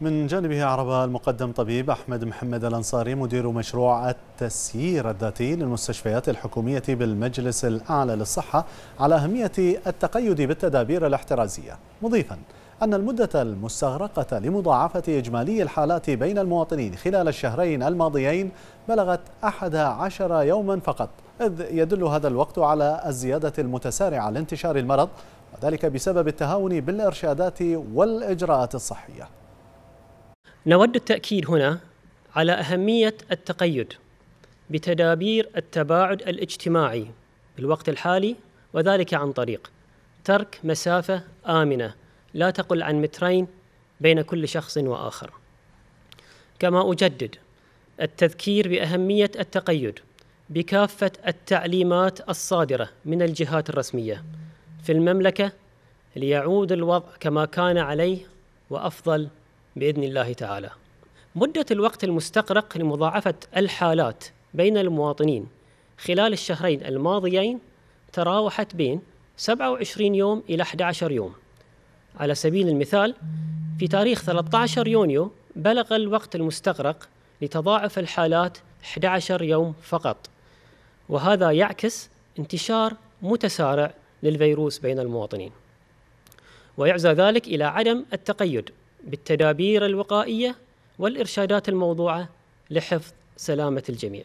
من جانبه أعرب المقدم طبيب أحمد محمد الأنصاري مدير مشروع التسيير الذاتي للمستشفيات الحكومية بالمجلس الأعلى للصحة على أهمية التقيد بالتدابير الاحترازية مضيفا أن المدة المستغرقة لمضاعفة إجمالي الحالات بين المواطنين خلال الشهرين الماضيين بلغت 11 يوما فقط إذ يدل هذا الوقت على الزيادة المتسارعة لانتشار المرض وذلك بسبب التهاون بالإرشادات والإجراءات الصحية نود التأكيد هنا على أهمية التقيد بتدابير التباعد الاجتماعي في الوقت الحالي وذلك عن طريق ترك مسافة آمنة لا تقل عن مترين بين كل شخص وآخر. كما أجدد التذكير بأهمية التقيد بكافة التعليمات الصادرة من الجهات الرسمية في المملكة ليعود الوضع كما كان عليه وأفضل باذن الله تعالى. مده الوقت المستغرق لمضاعفه الحالات بين المواطنين خلال الشهرين الماضيين تراوحت بين 27 يوم الى 11 يوم. على سبيل المثال في تاريخ 13 يونيو بلغ الوقت المستغرق لتضاعف الحالات 11 يوم فقط. وهذا يعكس انتشار متسارع للفيروس بين المواطنين. ويعزى ذلك الى عدم التقيد بالتدابير الوقائيه والارشادات الموضوعه لحفظ سلامه الجميع